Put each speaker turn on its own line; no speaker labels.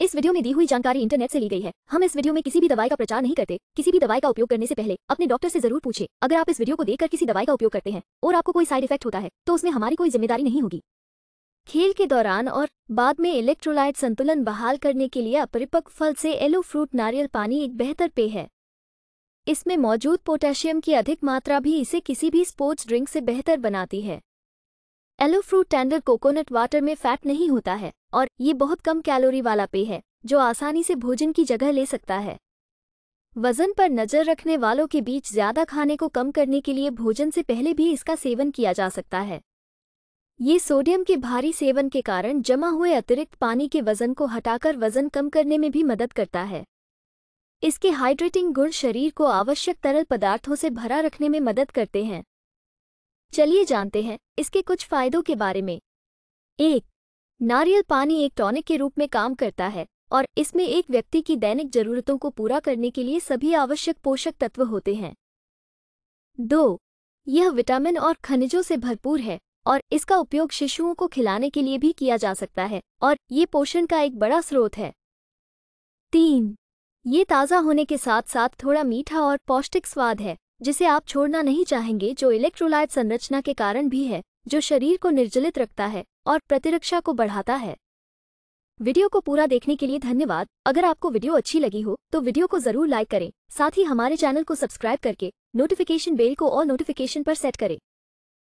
इस वीडियो में दी हुई जानकारी इंटरनेट से ली गई है हम इस वीडियो में किसी भी दवाई का प्रचार नहीं करते किसी भी दवाई का उपयोग करने से पहले अपने डॉक्टर से जरूर पूछे अगर आप इस वीडियो को देखकर किसी दवाई का उपयोग करते हैं और आपको कोई साइड इफेक्ट होता है तो उसमें हमारी कोई जिम्मेदारी नहीं होगी खेल के दौरान और बाद में इलेक्ट्रोलाइट संतुलन बहाल करने के लिए अपरिपक् फल से एलो फ्रूट नारियल पानी एक बेहतर पेय है इसमें मौजूद पोटेशियम की अधिक मात्रा भी इसे किसी भी स्पोर्ट्स ड्रिंक से बेहतर बनाती है aloe fruit tender coconut water में फैट नहीं होता है और ये बहुत कम कैलोरी वाला पेय है जो आसानी से भोजन की जगह ले सकता है वजन पर नजर रखने वालों के बीच ज्यादा खाने को कम करने के लिए भोजन से पहले भी इसका सेवन किया जा सकता है ये सोडियम के भारी सेवन के कारण जमा हुए अतिरिक्त पानी के वजन को हटाकर वजन कम करने में भी मदद करता है इसके हाइड्रेटिंग गुण शरीर को आवश्यक तरल पदार्थों से भरा रखने में मदद करते हैं चलिए जानते हैं इसके कुछ फायदों के बारे में एक नारियल पानी एक टॉनिक के रूप में काम करता है और इसमें एक व्यक्ति की दैनिक जरूरतों को पूरा करने के लिए सभी आवश्यक पोषक तत्व होते हैं दो यह विटामिन और खनिजों से भरपूर है और इसका उपयोग शिशुओं को खिलाने के लिए भी किया जा सकता है और ये पोषण का एक बड़ा स्रोत है तीन ये ताज़ा होने के साथ साथ थोड़ा मीठा और पौष्टिक स्वाद है जिसे आप छोड़ना नहीं चाहेंगे जो इलेक्ट्रोलाइट संरचना के कारण भी है जो शरीर को निर्जलित रखता है और प्रतिरक्षा को बढ़ाता है वीडियो को पूरा देखने के लिए धन्यवाद अगर आपको वीडियो अच्छी लगी हो तो वीडियो को जरूर लाइक करें साथ ही हमारे चैनल को सब्सक्राइब करके नोटिफिकेशन बेल को और नोटिफिकेशन पर सेट करें